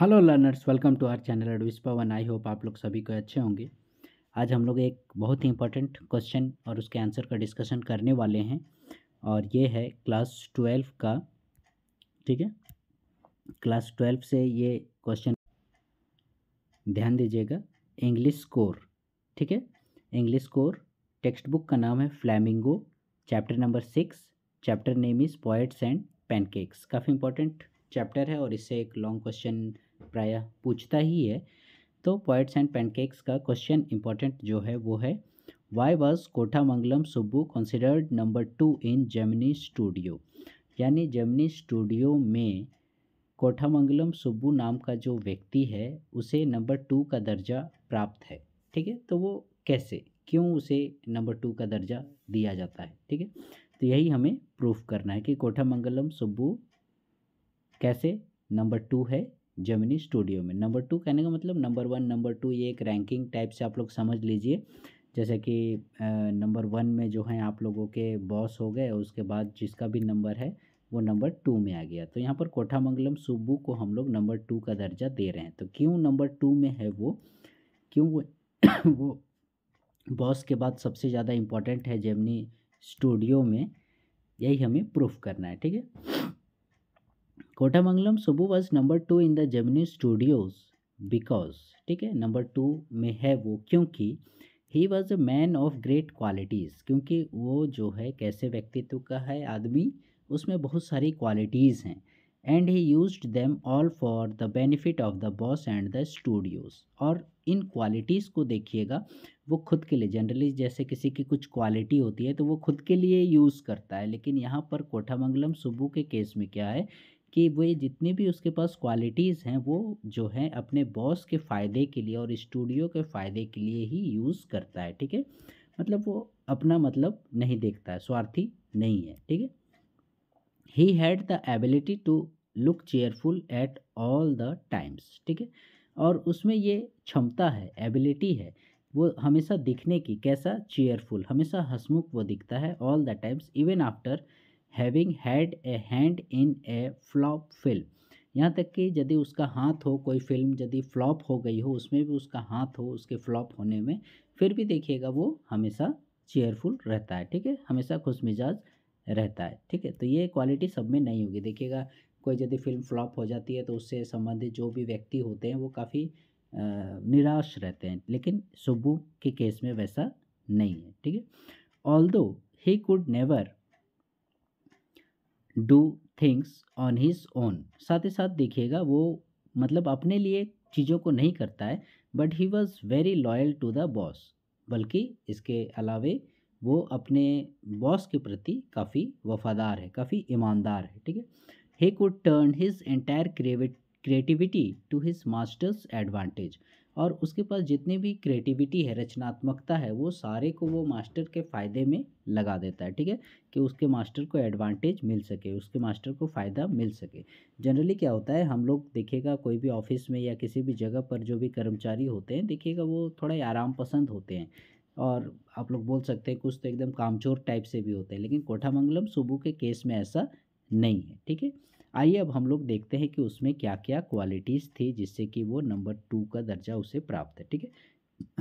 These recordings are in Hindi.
hello learners welcome to our channel advice Pawan I hope आप लोग सभी को अच्छे होंगे आज हम लोग एक बहुत ही इंपॉर्टेंट क्वेश्चन और उसके आंसर का डिस्कशन करने वाले हैं और ये है क्लास ट्वेल्व का ठीक है क्लास ट्वेल्व से ये क्वेश्चन ध्यान दीजिएगा इंग्लिश स्कोर ठीक है इंग्लिश स्कोर टेक्स्ट बुक का नाम है Flamingo chapter number six chapter name is poets and pancakes काफ़ी इंपॉर्टेंट चैप्टर है और इससे एक लॉन्ग क्वेश्चन प्रायः पूछता ही है तो पॉइट्स एंड पैनकेक्स का क्वेश्चन इंपॉर्टेंट जो है वो है why was Kothamangalam Subbu considered number two in Gemini studio यानी जेमनी स्टूडियो में कोठामंगलम सुब्बू नाम का जो व्यक्ति है उसे नंबर टू का दर्जा प्राप्त है ठीक है तो वो कैसे क्यों उसे नंबर टू का दर्जा दिया जाता है ठीक है तो यही हमें प्रूफ करना है कि कोठामंगलम सुब्बू कैसे नंबर टू है जेमिनी स्टूडियो में नंबर टू कहने का मतलब नंबर वन नंबर टू ये एक रैंकिंग टाइप से आप लोग समझ लीजिए जैसे कि नंबर वन में जो है आप लोगों के बॉस हो गए उसके बाद जिसका भी नंबर है वो नंबर टू में आ गया तो यहाँ पर कोठा मंगलम सुब्बू को हम लोग नंबर टू का दर्जा दे रहे हैं तो क्यों नंबर टू में है वो क्यों वो वो बॉस के बाद सबसे ज़्यादा इम्पोर्टेंट है जेमनी स्टूडियो में यही हमें प्रूफ करना है ठीक है Kothamangalam Subbu was number two in the Gemini studios because ठीक है नंबर टू में है वो क्योंकि he was a man of great qualities क्योंकि वो जो है कैसे व्यक्तित्व का है आदमी उसमें बहुत सारी क्वालिटीज़ हैं and he use them all for the benefit of the boss and the studios और इन क्वालिटीज़ को देखिएगा वो खुद के लिए जनरली जैसे किसी की कुछ क्वालिटी होती है तो वो खुद के लिए यूज़ करता है लेकिन यहाँ पर कोठामंगलम सुबू के केस में क्या है कि वे जितने भी उसके पास क्वालिटीज़ हैं वो जो है अपने बॉस के फ़ायदे के लिए और स्टूडियो के फ़ायदे के लिए ही यूज़ करता है ठीक है मतलब वो अपना मतलब नहीं देखता है स्वार्थी नहीं है ठीक है he had the ability to look cheerful at all the times ठीक है और उसमें ये क्षमता है एबिलिटी है वो हमेशा दिखने की कैसा चेयरफुल हमेशा हंसमुख वो दिखता है all the times even after having had a hand in a flop film यहाँ तक कि यदि उसका हाथ हो कोई फिल्म यदि फ्लॉप हो गई हो उसमें भी उसका हाथ हो उसके फ्लॉप होने में फिर भी देखिएगा वो हमेशा चेयरफुल रहता है ठीक है हमेशा खुश मिजाज रहता है ठीक है तो ये क्वालिटी सब में नहीं होगी देखिएगा कोई यदि फिल्म फ्लॉप हो जाती है तो उससे संबंधित जो भी व्यक्ति होते हैं वो काफ़ी निराश रहते हैं लेकिन सुबू के केस में वैसा नहीं है ठीक है although he could never do things on his own साथ ही साथ देखिएगा वो मतलब अपने लिए चीज़ों को नहीं करता है but he was very loyal to the boss बल्कि इसके अलावे वो अपने बॉस के प्रति काफ़ी वफादार है काफ़ी ईमानदार है ठीक है he could turn his entire creativity to his master's advantage और उसके पास जितनी भी क्रिएटिविटी है रचनात्मकता है वो सारे को वो मास्टर के फ़ायदे में लगा देता है ठीक है कि उसके मास्टर को एडवांटेज मिल सके उसके मास्टर को फ़ायदा मिल सके जनरली क्या होता है हम लोग देखिएगा कोई भी ऑफिस में या किसी भी जगह पर जो भी कर्मचारी होते हैं देखिएगा वो थोड़ा आराम पसंद होते हैं और आप लोग बोल सकते हैं कुछ तो एकदम कामचोर टाइप से भी होते हैं लेकिन कोठामंगलम सुबू के केस में ऐसा नहीं है ठीक है आइए अब हम लोग देखते हैं कि उसमें क्या क्या क्वालिटीज़ थी जिससे कि वो नंबर टू का दर्जा उसे प्राप्त है ठीक है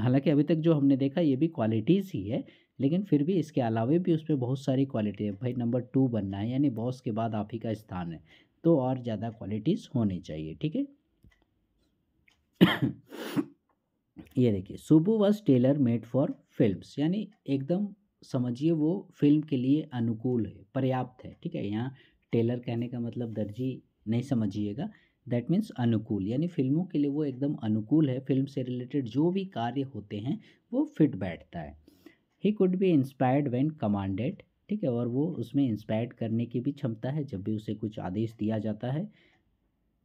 हालांकि अभी तक जो हमने देखा ये भी क्वालिटीज़ ही है लेकिन फिर भी इसके अलावा भी उसमें बहुत सारी क्वालिटी है भाई नंबर टू बनना है यानी बॉस के बाद आप ही का स्थान है तो और ज़्यादा क्वालिटीज़ होनी चाहिए ठीक है ये देखिए Subbu was tailor made for film यानी एकदम समझिए वो फिल्म के लिए अनुकूल है पर्याप्त है ठीक है यहाँ टेलर कहने का मतलब दर्जी नहीं समझिएगा दैट मीन्स अनुकूल यानी फिल्मों के लिए वो एकदम अनुकूल है फिल्म से रिलेटेड जो भी कार्य होते हैं वो फिट बैठता है he could be inspired when commanded ठीक है और वो उसमें इंस्पायर्ड करने की भी क्षमता है जब भी उसे कुछ आदेश दिया जाता है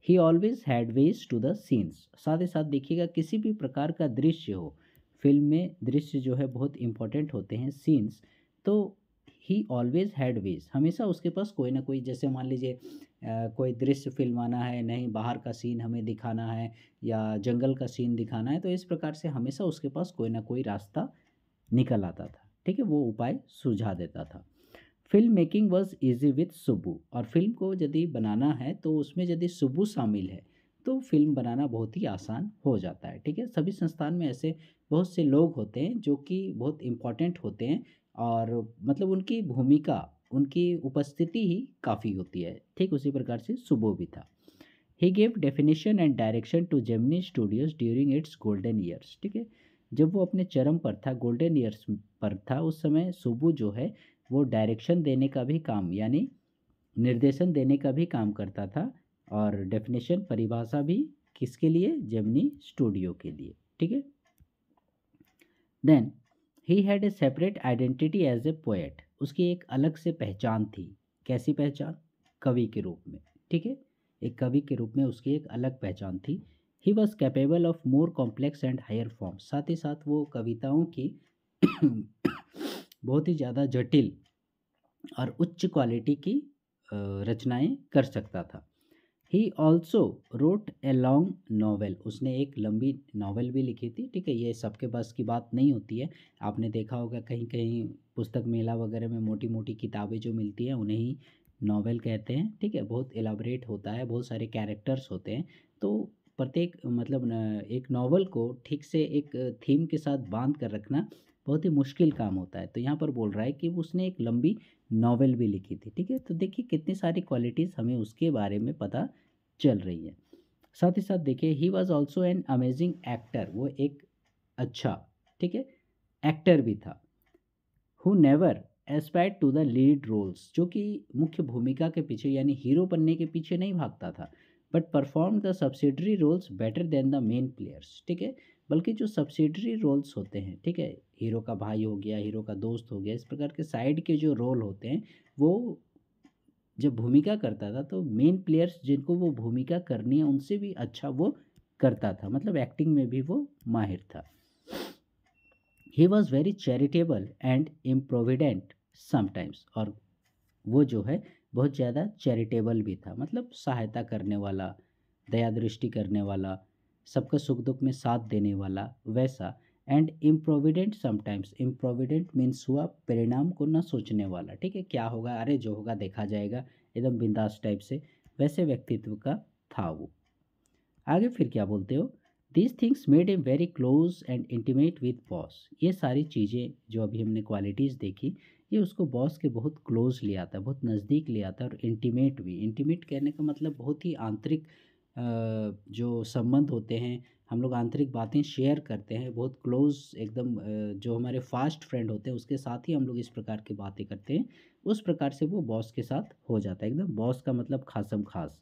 he always had ways to the scenes साथ ही साथ देखिएगा किसी भी प्रकार का दृश्य हो फिल्म में दृश्य जो है बहुत इम्पोर्टेंट होते हैं सीन्स तो ही ऑलवेज हैड वेज हमेशा उसके पास कोई ना कोई जैसे मान लीजिए कोई दृश्य फिल्माना है नहीं बाहर का सीन हमें दिखाना है या जंगल का सीन दिखाना है तो इस प्रकार से हमेशा उसके पास कोई ना कोई रास्ता निकल आता था ठीक है वो उपाय सुझा देता था film making was easy with Subbu और फिल्म को यदि बनाना है तो उसमें यदि सुबू शामिल है तो फिल्म बनाना बहुत ही आसान हो जाता है ठीक है सभी संस्थान में ऐसे बहुत से लोग होते हैं जो कि बहुत इम्पॉर्टेंट होते हैं और मतलब उनकी भूमिका उनकी उपस्थिति ही काफ़ी होती है ठीक उसी प्रकार से सुबो भी था he gave definition and direction to Gemini studios during its golden years ठीक है जब वो अपने चरम पर था गोल्डन ईयर्स पर था उस समय सुबो जो है वो डायरेक्शन देने का भी काम यानी निर्देशन देने का भी काम करता था और डेफिनेशन परिभाषा भी किसके लिए जेमनी स्टूडियो के लिए ठीक है then he had a separate identity as a poet उसकी एक अलग से पहचान थी कैसी पहचान कवि के रूप में ठीक है एक कवि के रूप में उसकी एक अलग पहचान थी he was capable of more complex and higher form साथ ही साथ वो कविताओं की बहुत ही ज़्यादा जटिल और उच्च क्वालिटी की रचनाएं कर सकता था he also wrote a long novel उसने एक लंबी नावल भी लिखी थी ठीक है ये सबके बस की बात नहीं होती है आपने देखा होगा कहीं कहीं पुस्तक मेला वगैरह में मोटी मोटी किताबें जो मिलती हैं उन्हें ही नावल कहते हैं ठीक है बहुत एलाबरेट होता है बहुत सारे कैरेक्टर्स होते हैं तो प्रत्येक मतलब एक नावल को ठीक से एक थीम के साथ बांध कर रखना बहुत ही मुश्किल काम होता है तो यहाँ पर बोल रहा है कि उसने एक लंबी नावल भी लिखी थी ठीक है तो देखिए कितनी सारी क्वालिटीज़ हमें उसके बारे में पता चल रही है साथ ही साथ देखिए he was also an amazing actor वो एक अच्छा ठीक है एक्टर भी था who never aspire to the lead roles जो कि मुख्य भूमिका के पीछे यानी हीरो बनने के पीछे नहीं भागता था but perform the subsidiary roles better than the main players ठीक है बल्कि जो सब्सिडरी रोल्स होते हैं ठीक है हीरो का भाई हो गया हीरो का दोस्त हो गया इस प्रकार के साइड के जो रोल होते हैं वो जब भूमिका करता था तो मेन प्लेयर्स जिनको वो भूमिका करनी है उनसे भी अच्छा वो करता था मतलब एक्टिंग में भी वो माहिर था he was very charitable and improvident sometimes और वो जो है बहुत ज़्यादा चैरिटेबल भी था मतलब सहायता करने वाला दया दृष्टि करने वाला सबका सुख दुख में साथ देने वाला वैसा and improvident sometimes improvident means हुआ परिणाम को ना सोचने वाला ठीक है क्या होगा अरे जो होगा देखा जाएगा एकदम बिंदास टाइप से वैसे व्यक्तित्व का था वो आगे फिर क्या बोलते हो these things made a very close and intimate with boss ये सारी चीज़ें जो अभी हमने क्वालिटीज़ देखी ये उसको बॉस के बहुत क्लोज ले आता है बहुत नज़दीक ले आता है और इंटीमेट भी इंटीमेट कहने का मतलब बहुत ही आंतरिक जो संबंध होते हैं हम लोग आंतरिक बातें शेयर करते हैं बहुत क्लोज एकदम जो हमारे फास्ट फ्रेंड होते हैं उसके साथ ही हम लोग इस प्रकार की बातें करते हैं उस प्रकार से वो बॉस के साथ हो जाता है एकदम बॉस का मतलब खासम खास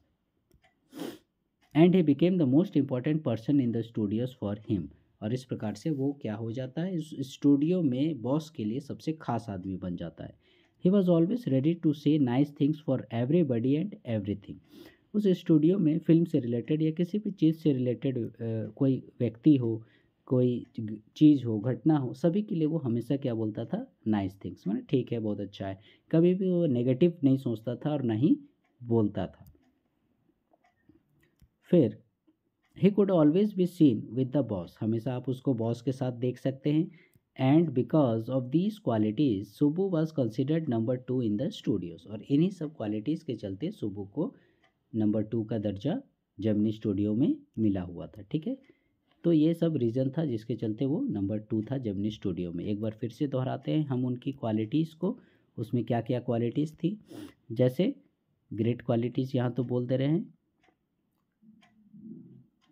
and he became the most important person in the studios for him और इस प्रकार से वो क्या हो जाता है इस स्टूडियो में बॉस के लिए सबसे खास आदमी बन जाता है he was always ready to say nice things for everybody and every thing उस स्टूडियो में फिल्म से रिलेटेड या किसी भी चीज़ से रिलेटेड कोई व्यक्ति हो कोई चीज़ हो घटना हो सभी के लिए वो हमेशा क्या बोलता था नाइस थिंग्स मैंने ठीक है बहुत अच्छा है कभी भी वो नेगेटिव नहीं सोचता था और ना ही बोलता था फिर he could always be seen with the boss हमेशा आप उसको बॉस के साथ देख सकते हैं and because of these qualities Subbu was considered number two in the studios और इन्हीं सब क्वालिटीज़ के चलते सुबू को नंबर टू का दर्जा जमनी स्टूडियो में मिला हुआ था ठीक है तो ये सब रीज़न था जिसके चलते वो नंबर टू था जमनी स्टूडियो में एक बार फिर से दोहराते हैं हम उनकी क्वालिटीज़ को उसमें क्या क्या क्वालिटीज़ थी जैसे ग्रेट क्वालिटीज़ यहाँ तो बोल दे रहे हैं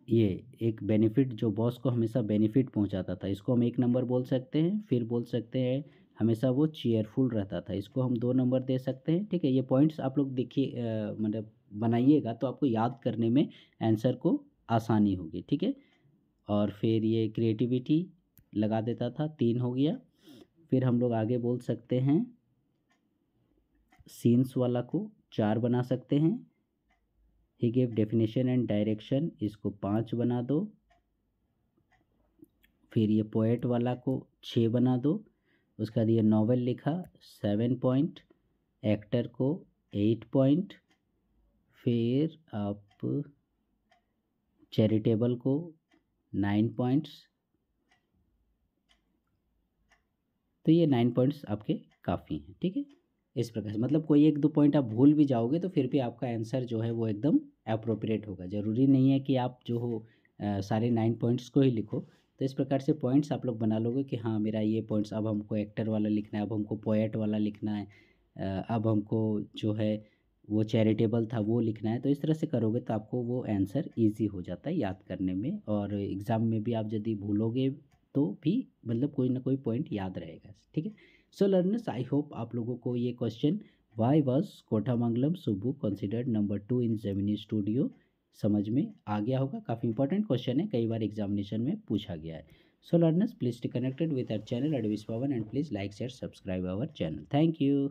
ये एक बेनिफिट जो बॉस को हमेशा बेनिफिट पहुंचाता था इसको हम एक नंबर बोल सकते हैं फिर बोल सकते हैं हमेशा वो चेयरफुल रहता था इसको हम दो नंबर दे सकते हैं ठीक है ये पॉइंट्स आप लोग देखिए मतलब बनाइएगा तो आपको याद करने में आंसर को आसानी होगी ठीक है और फिर ये क्रिएटिविटी लगा देता था तीन हो गया फिर हम लोग आगे बोल सकते हैं सीन्स वाला को चार बना सकते हैं he gave definition and direction इसको पाँच बना दो फिर ये पोएट वाला को छः बना दो उसके बाद ये नावल लिखा सेवन पॉइंट एक्टर को एट पॉइंट फिर आप चैरिटेबल को नाइन पॉइंट्स तो ये नाइन पॉइंट्स आपके काफ़ी हैं ठीक है इस प्रकार से मतलब कोई एक दो पॉइंट आप भूल भी जाओगे तो फिर भी आपका आंसर जो है वो एकदम अप्रोप्रिएट होगा ज़रूरी नहीं है कि आप जो हो आ, सारे नाइन पॉइंट्स को ही लिखो तो इस प्रकार से पॉइंट्स आप लोग बना लोगे कि हाँ मेरा ये पॉइंट्स अब हमको एक्टर वाला लिखना है अब हमको पोएट वाला लिखना है अब हमको जो है वो चैरिटेबल था वो लिखना है तो इस तरह से करोगे तो आपको वो आंसर इजी हो जाता है याद करने में और एग्ज़ाम में भी आप यदि भूलोगे तो भी मतलब कोई ना कोई पॉइंट याद रहेगा ठीक है सो लर्नर्स आई होप आप लोगों को ये question why was Kothamangalam Subbu considered number two in Gemini studio समझ में आ गया होगा काफ़ी इंपॉर्टेंट क्वेश्चन है कई बार एग्जामिनेशन में पूछा गया है so learners please stay connected with our channel advice Pawan and please like share subscribe our channel thank you